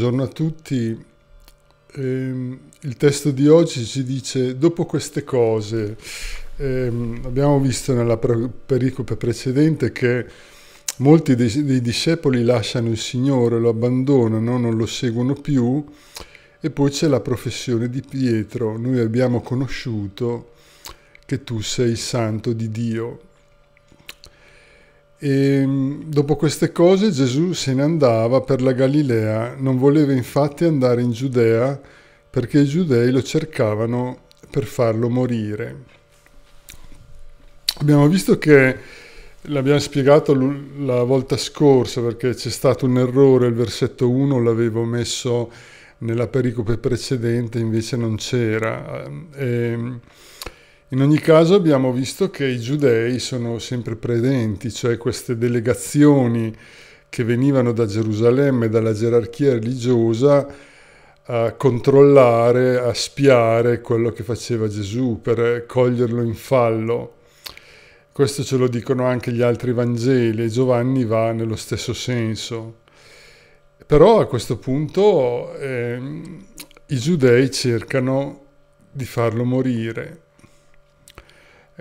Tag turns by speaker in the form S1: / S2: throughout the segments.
S1: buongiorno a tutti. Ehm, il testo di oggi ci dice, dopo queste cose, ehm, abbiamo visto nella pericope precedente che molti dei, dei, discepoli lasciano il Signore, lo abbandonano, non lo seguono più, e poi c'è la professione di Pietro, noi abbiamo conosciuto che tu sei il santo di Dio. E ehm, dopo queste cose Gesù se ne andava per la Galilea, non voleva infatti andare in Giudea perché i giudei lo cercavano per farlo morire. Abbiamo visto che l'abbiamo spiegato la volta scorsa perché c'è stato un errore, il versetto 1 l'avevo messo nella pericope precedente, invece non c'era. E, ehm, in ogni caso abbiamo visto che i giudei sono sempre presenti, cioè queste delegazioni che venivano da Gerusalemme, dalla gerarchia religiosa, a controllare, a spiare quello che faceva Gesù per coglierlo in fallo. Questo ce lo dicono anche gli altri Vangeli e Giovanni va nello stesso senso. Però a questo punto eh, i giudei cercano di farlo morire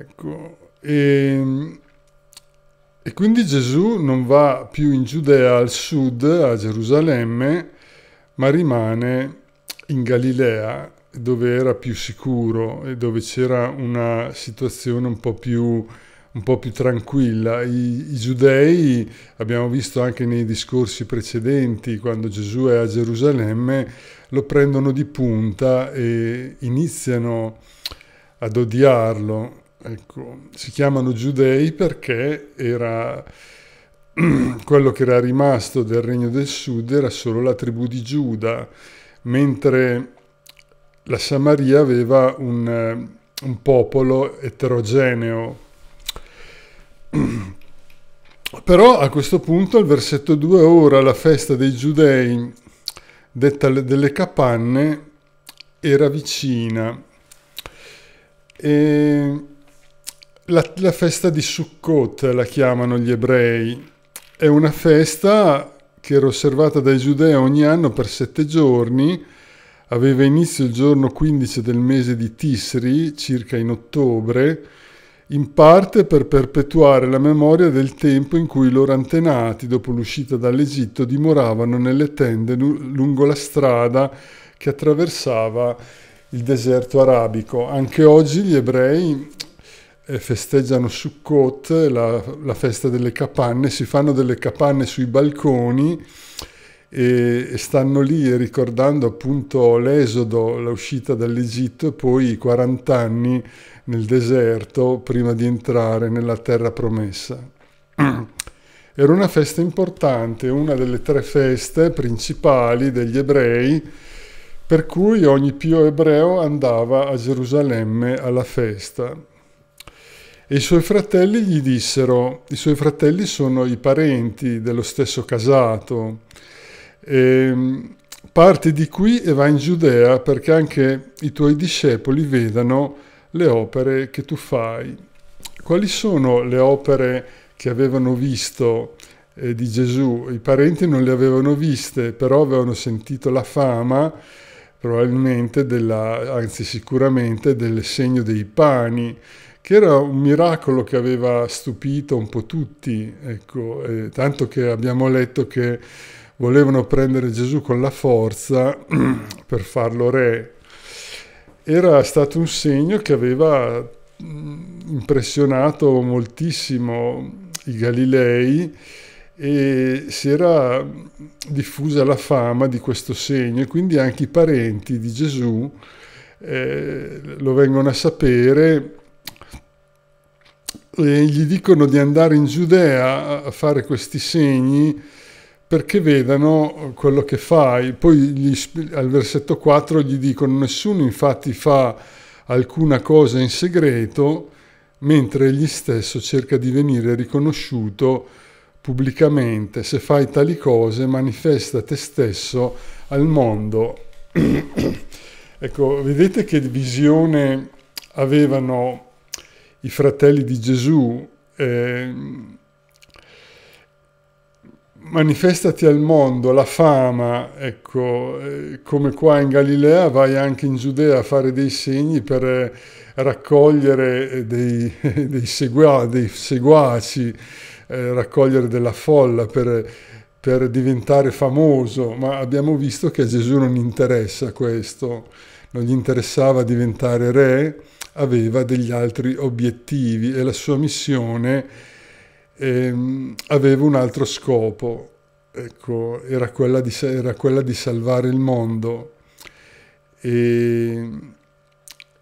S1: Ecco, e, ehm, e quindi Gesù non va più in Giudea al sud, a Gerusalemme, ma rimane in Galilea, dove era più sicuro e dove c'era una situazione un po' più, un po più tranquilla. I, I, giudei, abbiamo visto anche nei discorsi precedenti, quando Gesù è a Gerusalemme, lo prendono di punta e iniziano ad odiarlo Ecco, si chiamano giudei perché era quello che era rimasto del regno del sud era solo la tribù di Giuda, mentre la Samaria aveva un, eh, un popolo eterogeneo. Però a questo punto, al versetto 2, ora la festa dei giudei, detta delle capanne, era vicina. E la, la festa di Sukkot la chiamano gli ebrei. È una festa che era osservata dai giudei ogni anno per sette giorni, aveva inizio il giorno 15 del mese di Tisri, circa in ottobre, in parte per perpetuare la memoria del tempo in cui i loro antenati, dopo l'uscita dall'Egitto, dimoravano nelle tende lungo la strada che attraversava il deserto arabico. Anche oggi gli ebrei festeggiano Sukkot, la, la festa delle capanne, si fanno delle capanne sui balconi e, e stanno lì ricordando appunto l'esodo, l'uscita dall'Egitto e poi i 40 anni nel deserto prima di entrare nella terra promessa. Era una festa importante, una delle tre feste principali degli ebrei, per cui ogni pio ebreo andava a Gerusalemme alla festa e i suoi fratelli gli dissero, i suoi fratelli sono i parenti dello stesso casato, e, ehm, parti di qui e vai in Giudea perché anche i tuoi discepoli vedano le opere che tu fai. Quali sono le opere che avevano visto eh, di Gesù? I parenti non le avevano viste, però avevano sentito la fama, probabilmente, della, anzi sicuramente, del segno dei pani che era un miracolo che aveva stupito un po' tutti, ecco, eh, tanto che abbiamo letto che volevano prendere Gesù con la forza per farlo re. Era stato un segno che aveva mm, impressionato moltissimo i Galilei e si era diffusa la fama di questo segno e quindi anche i parenti di Gesù eh, lo vengono a sapere e gli dicono di andare in Giudea a fare questi segni perché vedano quello che fai. Poi gli, al versetto 4 gli dicono nessuno infatti fa alcuna cosa in segreto, mentre egli stesso cerca di venire riconosciuto pubblicamente. Se fai tali cose manifesta te stesso al mondo. ecco, vedete che visione avevano i fratelli di Gesù, eh, manifestati al mondo, la fama, ecco, eh, come qua in Galilea vai anche in Giudea a fare dei segni per eh, raccogliere eh, dei, dei, segua, dei seguaci, eh, raccogliere della folla per, per diventare famoso, ma abbiamo visto che a Gesù non interessa questo, non gli interessava diventare re, aveva degli altri obiettivi e la sua missione ehm, aveva un altro scopo, ecco, era, quella di, era quella di salvare il mondo e,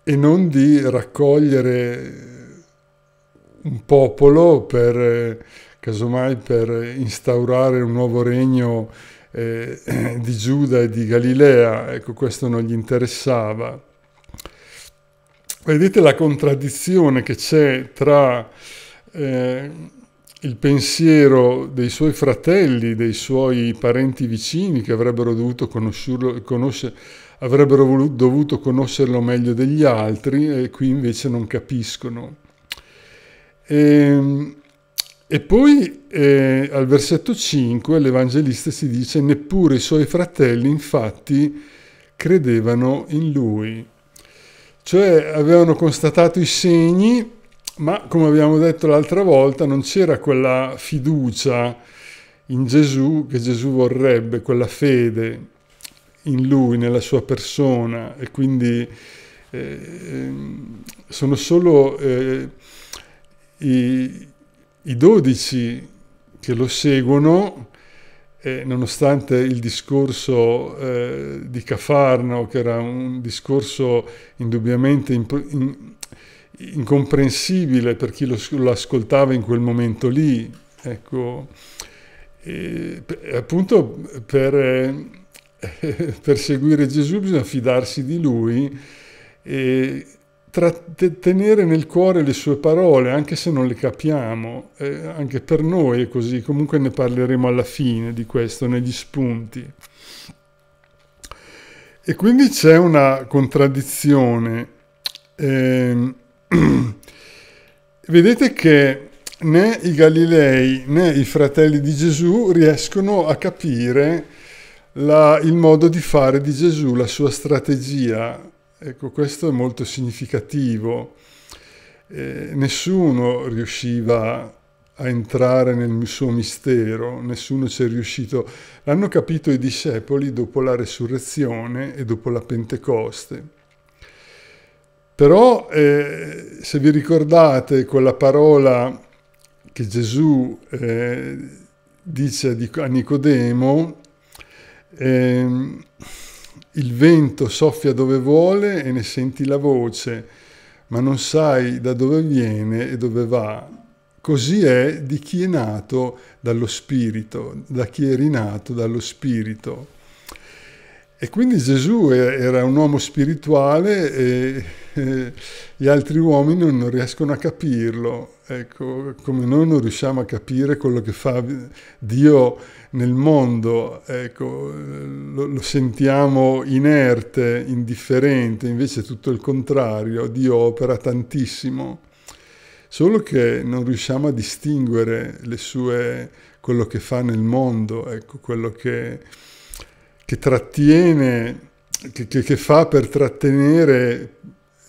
S1: e non di raccogliere un popolo per, casomai, per instaurare un nuovo regno eh, di Giuda e di Galilea, ecco questo non gli interessava. Vedete la contraddizione che c'è tra eh, il pensiero dei suoi fratelli, dei suoi parenti vicini che avrebbero dovuto conoscerlo, conosce, avrebbero dovuto conoscerlo meglio degli altri e qui invece non capiscono. E, ehm, e poi eh, al versetto 5 l'Evangelista si dice neppure i suoi fratelli infatti credevano in lui. Cioè avevano constatato i segni, ma come abbiamo detto l'altra volta non c'era quella fiducia in Gesù che Gesù vorrebbe, quella fede in lui, nella sua persona e quindi eh, ehm, sono solo eh, i, i dodici che lo seguono eh, nonostante il discorso eh, di Cafarno, che era un discorso indubbiamente imp- in, incomprensibile per chi lo, lo, ascoltava in quel momento lì, ecco, e, appunto per, eh, per seguire Gesù bisogna fidarsi di lui e trattenere nel cuore le sue parole, anche se non le capiamo, eh, anche per noi è così, comunque ne parleremo alla fine di questo, negli spunti. E quindi c'è una contraddizione. Eh, vedete che né i Galilei né i fratelli di Gesù riescono a capire la, il modo di fare di Gesù, la sua strategia Ecco, questo è molto significativo. Eh, nessuno riusciva a entrare nel suo mistero, nessuno ci è riuscito. L'hanno capito i discepoli dopo la resurrezione e dopo la Pentecoste. Però eh, se vi ricordate quella parola che Gesù eh, dice a Nicodemo, eh, il vento soffia dove vuole e ne senti la voce, ma non sai da dove viene e dove va. Così è di chi è nato dallo Spirito, da chi è rinato dallo Spirito. E quindi Gesù era un uomo spirituale e gli altri uomini non riescono a capirlo ecco, come noi non riusciamo a capire quello che fa Dio nel mondo, ecco, lo, lo, sentiamo inerte, indifferente, invece è tutto il contrario, Dio opera tantissimo, solo che non riusciamo a distinguere sue, quello che fa nel mondo, ecco, quello che, che trattiene, che, che, fa per trattenere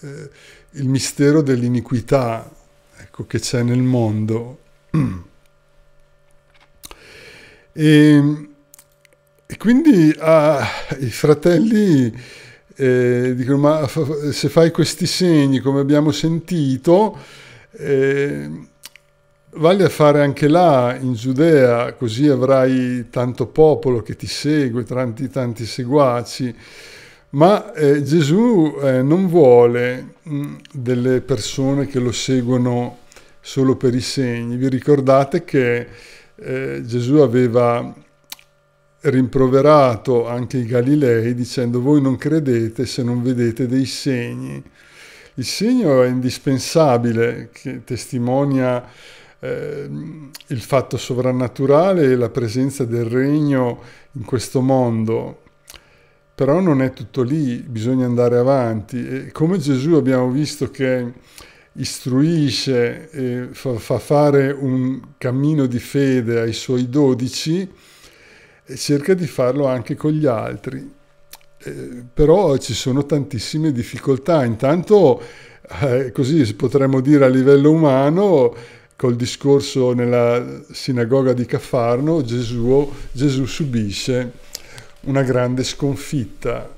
S1: eh, il mistero dell'iniquità, ecco, che c'è nel mondo. E, e quindi ah, i fratelli eh, dicono, ma se fai questi segni, come abbiamo sentito, eh, vale a fare anche là, in Giudea, così avrai tanto popolo che ti segue, tanti, tanti seguaci. Ma eh, Gesù eh, non vuole mh, mm, delle persone che lo seguono solo per i segni. Vi ricordate che eh, Gesù aveva rimproverato anche i Galilei dicendo voi non credete se non vedete dei segni. Il segno è indispensabile, che testimonia eh, il fatto sovrannaturale e la presenza del regno in questo mondo però non è tutto lì, bisogna andare avanti. E come Gesù abbiamo visto che istruisce e fa, fare un cammino di fede ai suoi dodici, cerca di farlo anche con gli altri. Eh, però ci sono tantissime difficoltà. Intanto, eh, così potremmo dire a livello umano, col discorso nella sinagoga di Caffarno, Gesù, Gesù subisce una grande sconfitta.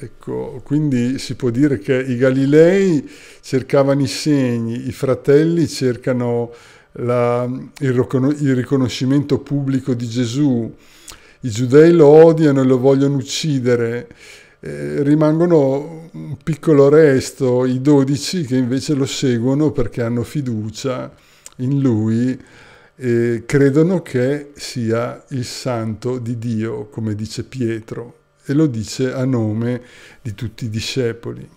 S1: Ecco, quindi si può dire che i Galilei cercavano i segni, i fratelli cercano la, il, il riconoscimento pubblico di Gesù, i giudei lo odiano e lo vogliono uccidere. Eh, rimangono un piccolo resto, i dodici che invece lo seguono perché hanno fiducia in lui eh, credono che sia il santo di Dio, come dice Pietro, e lo dice a nome di tutti i discepoli.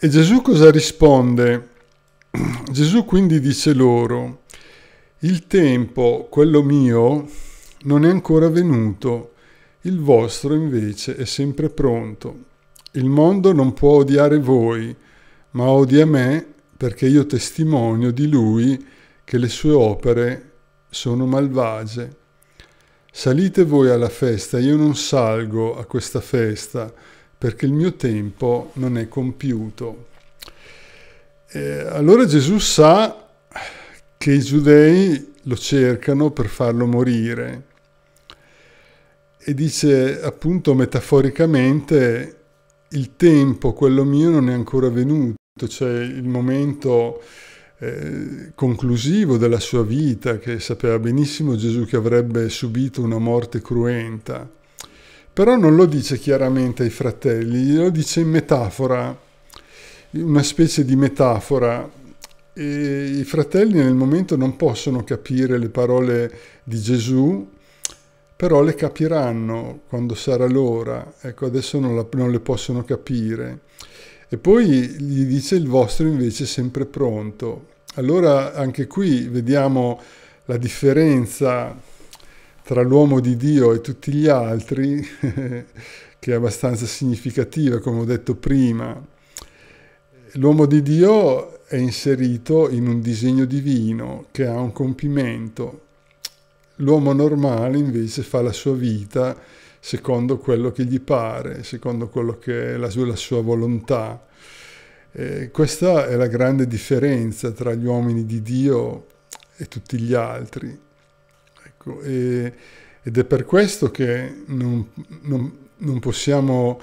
S1: E Gesù cosa risponde? Gesù quindi dice loro, il tempo, quello mio, non è ancora venuto, il vostro invece è sempre pronto. Il mondo non può odiare voi, ma odia me perché io testimonio di lui che le sue opere sono malvagie. Salite voi alla festa, io non salgo a questa festa, perché il mio tempo non è compiuto. E eh, allora Gesù sa che i giudei lo cercano per farlo morire e dice appunto metaforicamente il tempo, quello mio, non è ancora venuto. C'è il momento eh, conclusivo della sua vita che sapeva benissimo Gesù che avrebbe subito una morte cruenta. Però non lo dice chiaramente ai fratelli, lo dice in metafora, una specie di metafora. E I fratelli nel momento non possono capire le parole di Gesù, però le capiranno quando sarà l'ora. Ecco, adesso non, la, non le possono capire. E poi gli dice il vostro invece è sempre pronto. Allora anche qui vediamo la differenza tra l'uomo di Dio e tutti gli altri, che è abbastanza significativa, come ho detto prima. L'uomo di Dio è inserito in un disegno divino che ha un compimento. L'uomo normale invece fa la sua vita secondo quello che gli pare, secondo quello che è la sua, la sua volontà. Eh, questa è la grande differenza tra gli uomini di Dio e tutti gli altri. Ecco, e, ed è per questo che non, non, non possiamo,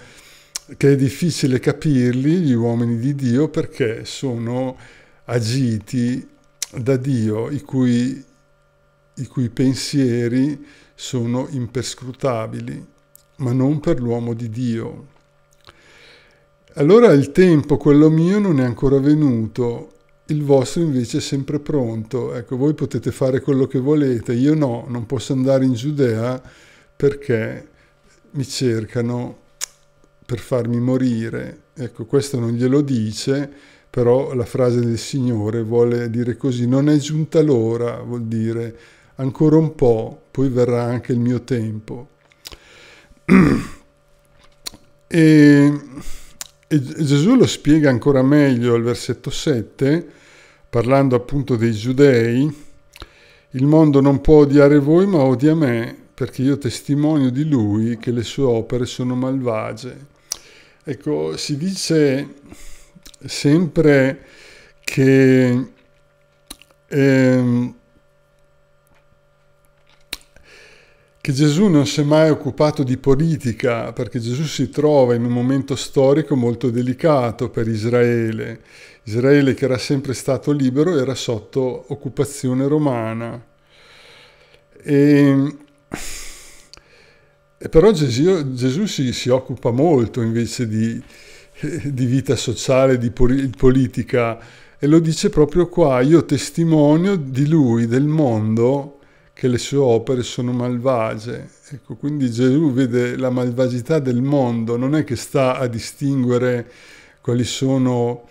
S1: che è difficile capirli gli uomini di Dio perché sono agiti da Dio, i cui i cui pensieri sono imperscrutabili, ma non per l'uomo di Dio. Allora il tempo, quello mio, non è ancora venuto, il vostro invece è sempre pronto. Ecco, voi potete fare quello che volete, io no, non posso andare in Giudea perché mi cercano per farmi morire. Ecco, questo non glielo dice, però la frase del Signore vuole dire così, non è giunta l'ora, vuol dire ancora un po', poi verrà anche il mio tempo. E, e Gesù lo spiega ancora meglio al versetto 7, parlando appunto dei giudei, il mondo non può odiare voi ma odia me, perché io testimonio di lui che le sue opere sono malvagie. Ecco, si dice sempre che... Ehm, che Gesù non si è mai occupato di politica, perché Gesù si trova in un momento storico molto delicato per Israele. Israele che era sempre stato libero era sotto occupazione romana. E, e però Gesù, Gesù si, si, occupa molto invece di, di vita sociale, di politica, e lo dice proprio qua, io testimonio di lui, del mondo, che le sue opere sono malvagie. Ecco, quindi Gesù vede la malvagità del mondo, non è che sta a distinguere quali sono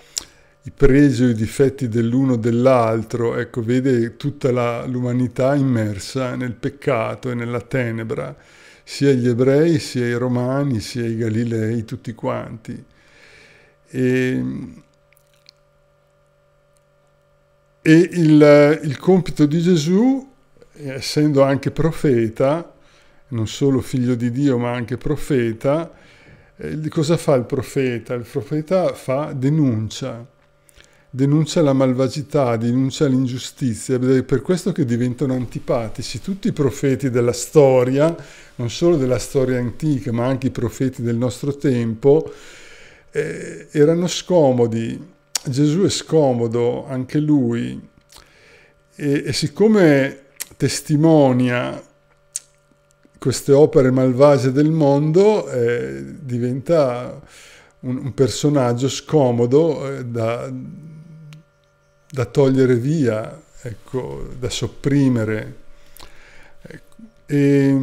S1: i pregi o i difetti dell'uno o dell'altro, ecco, vede tutta l'umanità immersa nel peccato e nella tenebra, sia gli ebrei, sia i romani, sia i galilei, tutti quanti. E, e il, il compito di Gesù eh, essendo anche profeta, non solo figlio di Dio ma anche profeta, eh, cosa fa il profeta? Il profeta fa denuncia, denuncia la malvagità, denuncia l'ingiustizia, è per questo che diventano antipatici tutti i profeti della storia, non solo della storia antica ma anche i profeti del nostro tempo, eh, erano scomodi. Gesù è scomodo, anche lui, e, e siccome testimonia queste opere malvagie del mondo eh, diventa un, un, personaggio scomodo eh, da, da, togliere via, ecco, da sopprimere. E,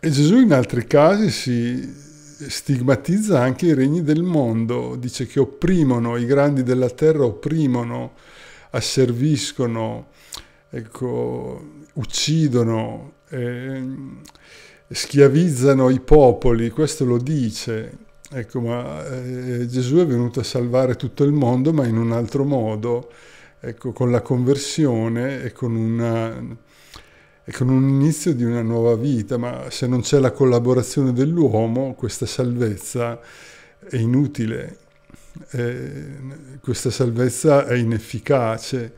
S1: e Gesù in altri casi si stigmatizza anche i regni del mondo, dice che opprimono, i grandi della terra opprimono, asserviscono, ecco, uccidono, eh, schiavizzano i popoli, questo lo dice. Ecco, ma eh, Gesù è venuto a salvare tutto il mondo, ma in un altro modo, ecco, con la conversione e con, una, e con un inizio di una nuova vita. Ma se non c'è la collaborazione dell'uomo, questa salvezza è inutile, eh, questa salvezza è inefficace.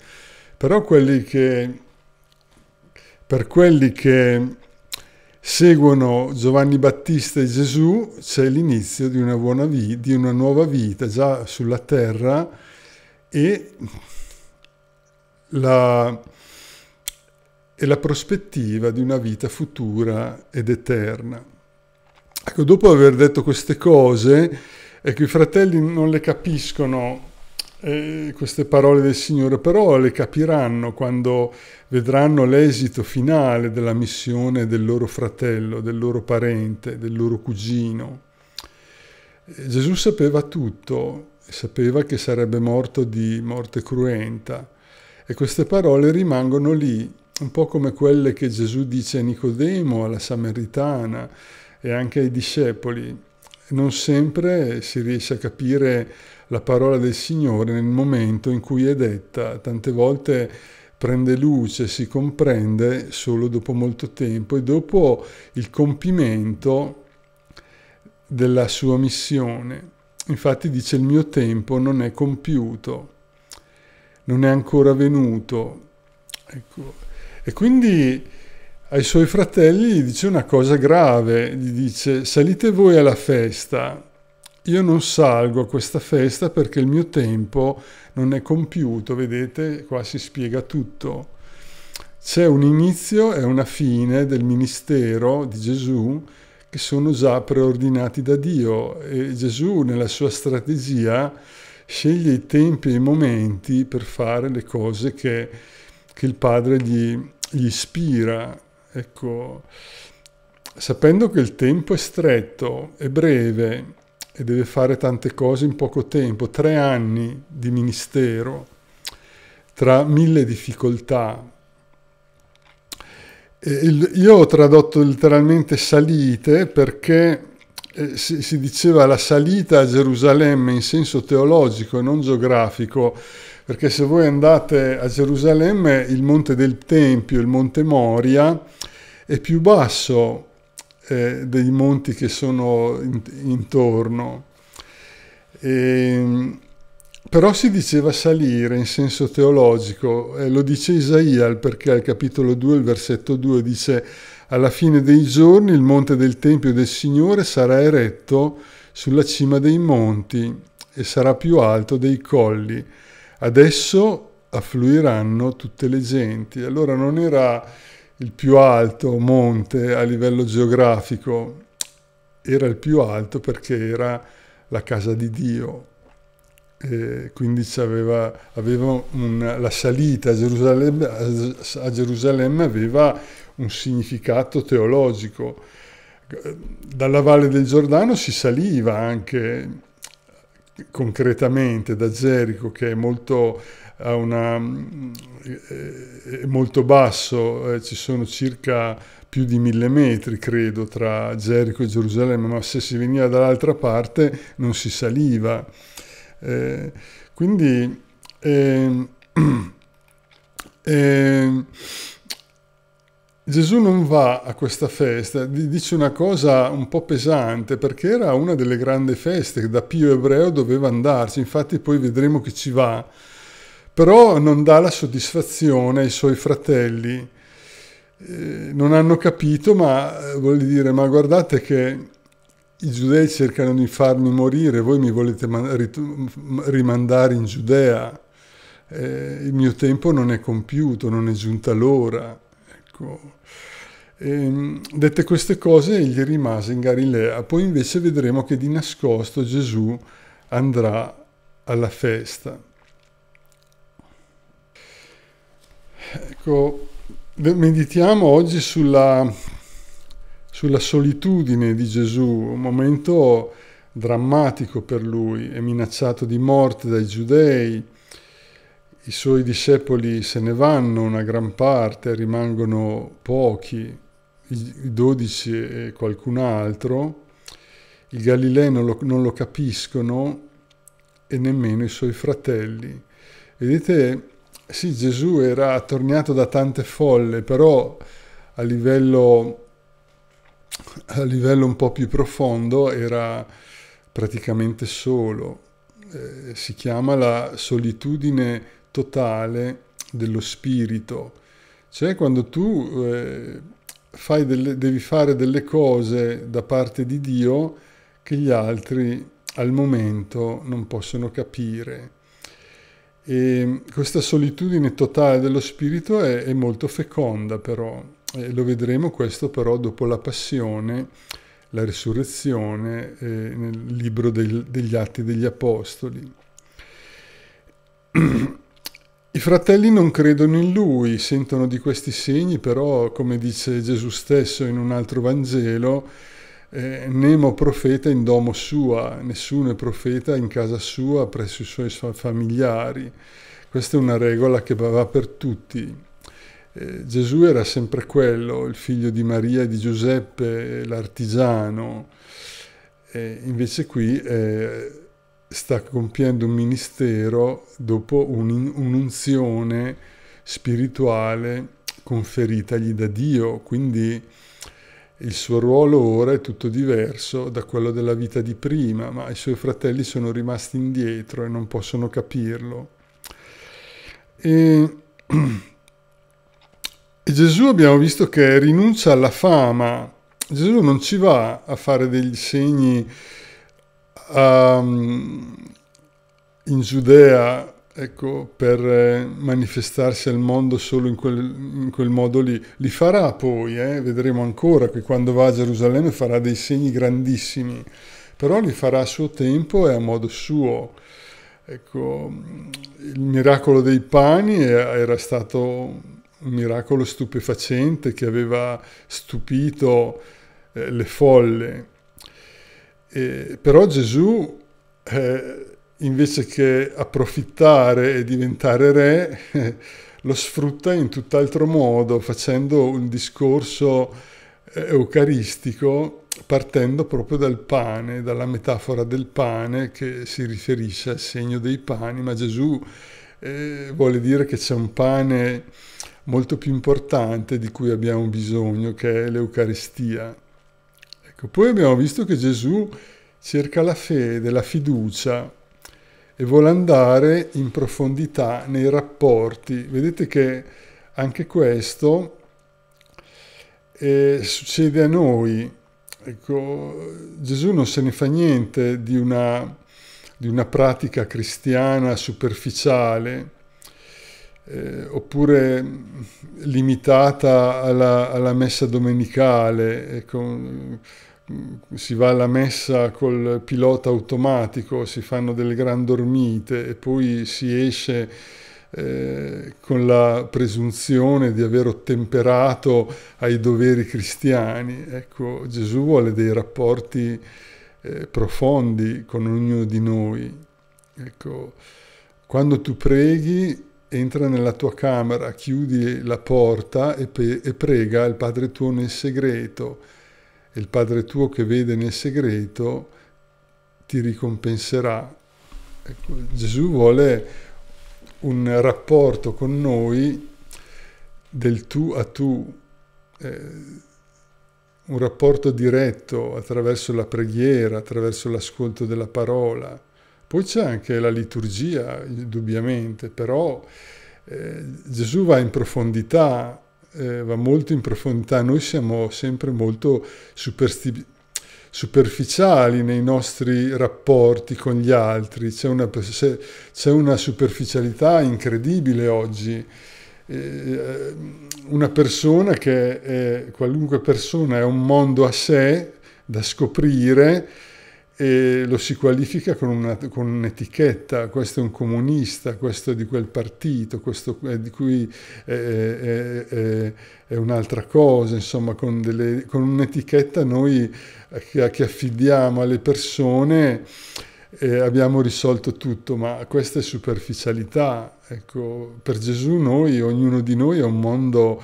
S1: Però quelli che per quelli che seguono Giovanni Battista e Gesù c'è l'inizio di una, buona vi- di una nuova vita già sulla terra e la, e la prospettiva di una vita futura ed eterna. Ecco, dopo aver detto queste cose, ecco, i fratelli non le capiscono eh, queste parole del Signore, però le capiranno quando vedranno l'esito finale della missione del loro fratello, del loro parente, del loro cugino. Eh, Gesù sapeva tutto, sapeva che sarebbe morto di morte cruenta e queste parole rimangono lì, un po' come quelle che Gesù dice a Nicodemo, alla Samaritana e anche ai discepoli. Non sempre si riesce a capire la parola del Signore nel momento in cui è detta. Tante volte prende luce, si comprende solo dopo molto tempo e dopo il compimento della sua missione. Infatti dice il mio tempo non è compiuto, non è ancora venuto. Ecco. E quindi ai suoi fratelli dice una cosa grave, gli dice salite voi alla festa io non salgo a questa festa perché il mio tempo non è compiuto, vedete, qua si spiega tutto. C'è un inizio e una fine del ministero di Gesù che sono già preordinati da Dio e Gesù nella sua strategia sceglie i tempi e i momenti per fare le cose che, che il Padre gli, gli ispira. Ecco, sapendo che il tempo è stretto, è breve, e deve fare tante cose in poco tempo, tre anni di ministero tra mille difficoltà. Il, io ho tradotto letteralmente salite perché eh, si, si, diceva la salita a Gerusalemme in senso teologico e non geografico, perché se voi andate a Gerusalemme il monte del Tempio, il monte Moria, è più basso eh, dei monti che sono in, intorno. E, ehm, però si diceva salire in senso teologico, eh, lo dice Isaia perché al capitolo 2, il versetto 2 dice alla fine dei giorni il monte del Tempio del Signore sarà eretto sulla cima dei monti e sarà più alto dei colli. Adesso affluiranno tutte le genti. Allora non era il più alto monte a livello geografico era il più alto perché era la casa di Dio. E quindi aveva, aveva un, la salita a Gerusalemme, a Gerusalemme aveva un significato teologico. Dalla valle del Giordano si saliva anche concretamente da Gerico, che è molto una, è mm, eh, eh, molto basso, eh, ci sono circa più di mille metri, credo, tra Gerico e Gerusalemme, ma se si veniva dall'altra parte non si saliva. Eh, quindi ehm, ehm, Gesù non va a questa festa, dice una cosa un po' pesante perché era una delle grandi feste che da Pio Ebreo doveva andarci, infatti poi vedremo che ci va però non dà la soddisfazione ai suoi fratelli. Eh, non hanno capito, ma eh, vuol dire, ma guardate che i giudei cercano di farmi morire, voi mi volete rimandare in Giudea, eh, il mio tempo non è compiuto, non è giunta l'ora. Ecco. Ehm, dette queste cose, egli rimase in Galilea. Poi invece vedremo che di nascosto Gesù andrà alla festa. Ecco, meditiamo oggi sulla, sulla solitudine di Gesù, un momento drammatico per lui, è minacciato di morte dai giudei, i suoi discepoli se ne vanno una gran parte, rimangono pochi, i dodici e qualcun altro, i Galilei non lo, non lo capiscono e nemmeno i suoi fratelli. Vedete, sì, Gesù era attorniato da tante folle, però a livello, a livello un po' più profondo era praticamente solo. Eh, si chiama la solitudine totale dello spirito. Cioè quando tu eh, delle, devi fare delle cose da parte di Dio che gli altri al momento non possono capire e questa solitudine totale dello spirito è, è molto feconda però, e lo vedremo questo però dopo la passione, la risurrezione eh, nel libro del, degli Atti degli Apostoli. I fratelli non credono in lui, sentono di questi segni, però, come dice Gesù stesso in un altro Vangelo, eh, Nemo profeta in domo sua, nessuno è profeta in casa sua presso i suoi familiari. Questa è una regola che va per tutti. Eh, Gesù era sempre quello, il figlio di Maria e di Giuseppe, l'artigiano. Eh, invece qui eh, sta compiendo un ministero dopo un'unzione spirituale conferitagli da Dio, quindi il suo ruolo ora è tutto diverso da quello della vita di prima, ma i suoi fratelli sono rimasti indietro e non possono capirlo. E, e Gesù abbiamo visto che rinuncia alla fama. Gesù non ci va a fare degli segni um, in Giudea ecco, per eh, manifestarsi al mondo solo in quel, in quel modo lì. Li farà poi, eh, vedremo ancora che quando va a Gerusalemme farà dei segni grandissimi, però li farà a suo tempo e a modo suo. Ecco, il miracolo dei pani era stato un miracolo stupefacente che aveva stupito eh, le folle. Eh, però Gesù eh, invece che approfittare e diventare re, lo sfrutta in tutt'altro modo, facendo un discorso eh, eucaristico partendo proprio dal pane, dalla metafora del pane che si riferisce al segno dei pani, ma Gesù eh, vuole dire che c'è un pane molto più importante di cui abbiamo bisogno, che è l'Eucaristia. Ecco, poi abbiamo visto che Gesù cerca la fede, la fiducia, e vuole andare in profondità nei rapporti. Vedete che anche questo eh, succede a noi. Ecco, Gesù non se ne fa niente di una, di una pratica cristiana superficiale eh, oppure limitata alla, alla messa domenicale. Ecco, si va alla messa col pilota automatico, si fanno delle gran dormite e poi si esce eh, con la presunzione di aver ottemperato ai doveri cristiani. Ecco, Gesù vuole dei rapporti eh, profondi con ognuno di noi. Ecco, quando tu preghi, entra nella tua camera, chiudi la porta e, e prega il Padre tuo nel segreto e il Padre tuo che vede nel segreto ti ricompenserà. Ecco, Gesù vuole un rapporto con noi del tu a tu, eh, un rapporto diretto attraverso la preghiera, attraverso l'ascolto della parola. Poi c'è anche la liturgia, indubbiamente, però eh, Gesù va in profondità eh, va molto in profondità. Noi siamo sempre molto superficiali nei nostri rapporti con gli altri, c'è una, una, superficialità incredibile oggi. Eh, una persona che è, qualunque persona è un mondo a sé da scoprire, e lo si qualifica con, una, con un'etichetta, questo è un comunista, questo è di quel partito, questo è di cui è, è, è, è un'altra cosa, insomma con, delle, con un'etichetta noi che, che, affidiamo alle persone eh, abbiamo risolto tutto, ma questa è superficialità, ecco, per Gesù noi, ognuno di noi è un mondo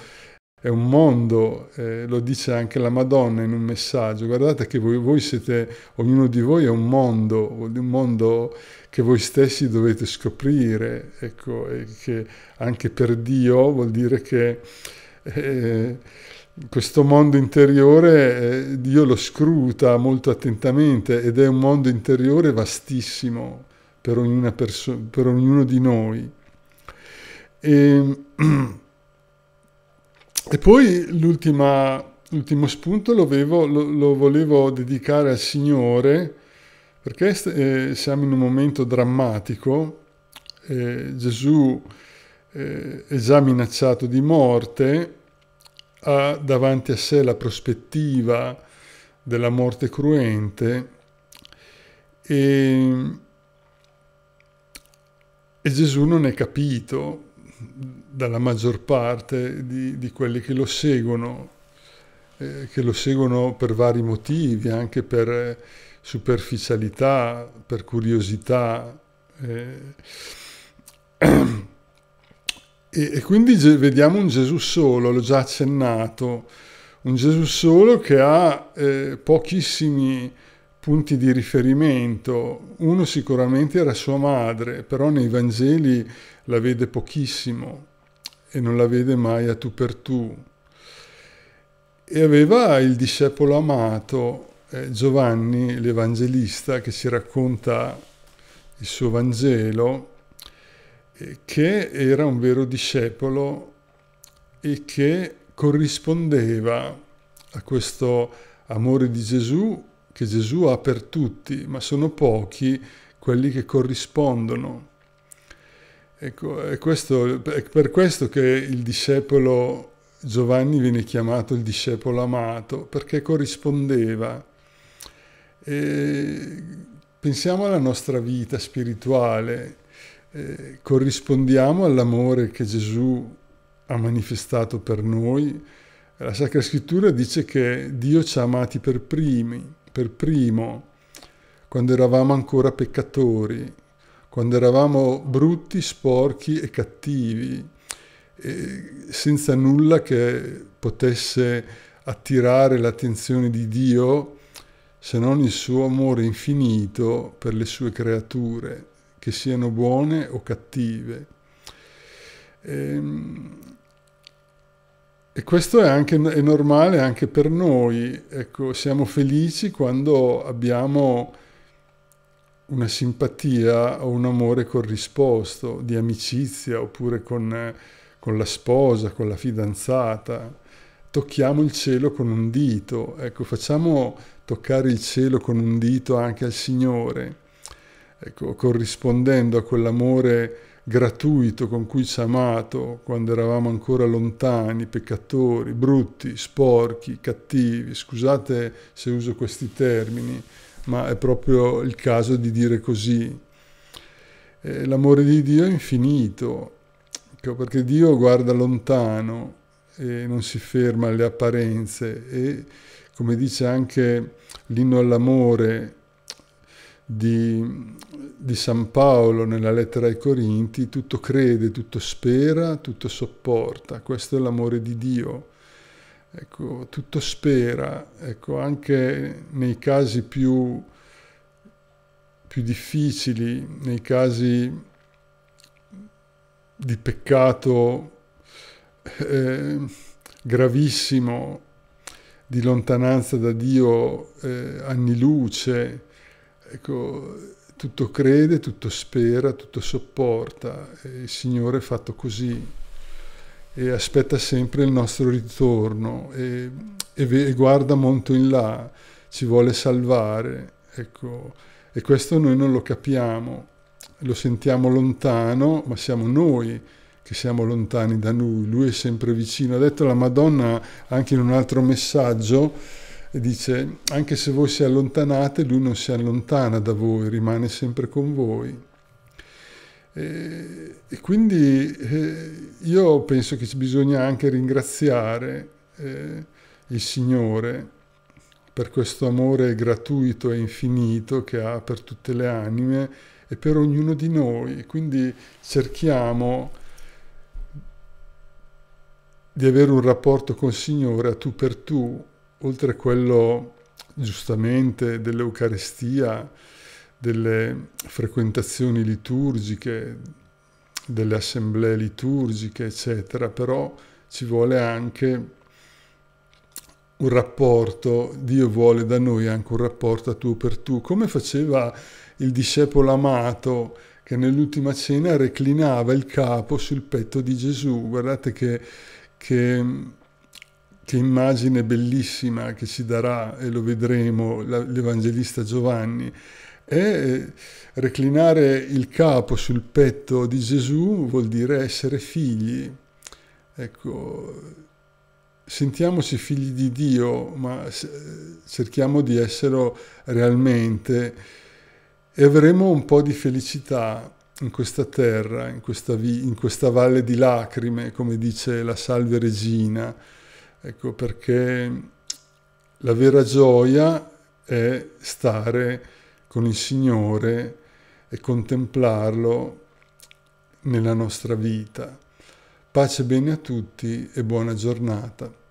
S1: è un mondo, eh, lo dice anche la Madonna in un messaggio, guardate che voi, voi, siete, ognuno di voi è un mondo, un mondo che voi stessi dovete scoprire, ecco, e che anche per Dio vuol dire che eh, questo mondo interiore eh, Dio lo scruta molto attentamente ed è un mondo interiore vastissimo per, per ognuno di noi. E, E poi l'ultimo spunto lo, avevo, lo, lo, volevo dedicare al Signore, perché eh, siamo in un momento drammatico, eh, Gesù eh, è già minacciato di morte, ha davanti a sé la prospettiva della morte cruente e, e Gesù non è capito dalla maggior parte di, di quelli che lo seguono, eh, che lo seguono per vari motivi, anche per eh, superficialità, per curiosità. Eh. E, e quindi vediamo un Gesù solo, l'ho già accennato, un Gesù solo che ha eh, pochissimi punti di riferimento. Uno sicuramente era sua madre, però nei Vangeli la vede pochissimo e non la vede mai a tu per tu. E aveva il discepolo amato eh, Giovanni l'Evangelista che ci racconta il suo Vangelo, eh, che era un vero discepolo e che corrispondeva a questo amore di Gesù che Gesù ha per tutti, ma sono pochi quelli che corrispondono Ecco, è, questo, è per questo che il discepolo Giovanni viene chiamato il discepolo amato, perché corrispondeva. E pensiamo alla nostra vita spirituale, eh, corrispondiamo all'amore che Gesù ha manifestato per noi. La Sacra Scrittura dice che Dio ci ha amati per primi, per primo, quando eravamo ancora peccatori quando eravamo brutti, sporchi e cattivi, e senza nulla che potesse attirare l'attenzione di Dio se non il suo amore infinito per le sue creature, che siano buone o cattive. E, ehm, e questo è, anche, è normale anche per noi, ecco, siamo felici quando abbiamo una simpatia o un amore corrisposto, di amicizia oppure con, con la sposa, con la fidanzata. Tocchiamo il cielo con un dito, ecco, facciamo toccare il cielo con un dito anche al Signore, ecco, corrispondendo a quell'amore gratuito con cui ci ha amato quando eravamo ancora lontani, peccatori, brutti, sporchi, cattivi, scusate se uso questi termini, ma è proprio il caso di dire così. Eh, l'amore di Dio è infinito, ecco, perché Dio guarda lontano e non si ferma alle apparenze e come dice anche l'inno all'amore di, di San Paolo nella lettera ai Corinti, tutto crede, tutto spera, tutto sopporta. Questo è l'amore di Dio ecco, tutto spera, ecco, anche nei casi più, più difficili, nei casi di peccato eh, gravissimo, di lontananza da Dio eh, anni luce, ecco, tutto crede, tutto spera, tutto sopporta, il Signore è fatto così e aspetta sempre il nostro ritorno e, e, e guarda molto in là, ci vuole salvare. Ecco. E questo noi non lo capiamo, lo sentiamo lontano, ma siamo noi che siamo lontani da lui, lui è sempre vicino. Ha detto la Madonna anche in un altro messaggio, dice anche se voi si allontanate, lui non si allontana da voi, rimane sempre con voi. E, quindi eh, io penso che bisogna anche ringraziare eh, il Signore per questo amore gratuito e infinito che ha per tutte le anime e per ognuno di noi. Quindi cerchiamo di avere un rapporto con il Signore a tu per tu, oltre a quello giustamente dell'Eucarestia, delle frequentazioni liturgiche, delle assemblee liturgiche, eccetera, però ci vuole anche un rapporto, Dio vuole da noi anche un rapporto a tu per tu, come faceva il discepolo amato che nell'ultima cena reclinava il capo sul petto di Gesù. Guardate che, che, che immagine bellissima che ci darà, e lo vedremo, l'Evangelista Giovanni e eh, reclinare il capo sul petto di Gesù vuol dire essere figli. Ecco, sentiamoci figli di Dio, ma cerchiamo di esserlo realmente e avremo un po' di felicità in questa terra, in questa, in questa valle di lacrime, come dice la Salve Regina. Ecco, perché la vera gioia è stare con il Signore e contemplarlo nella nostra vita. Pace bene a tutti e buona giornata.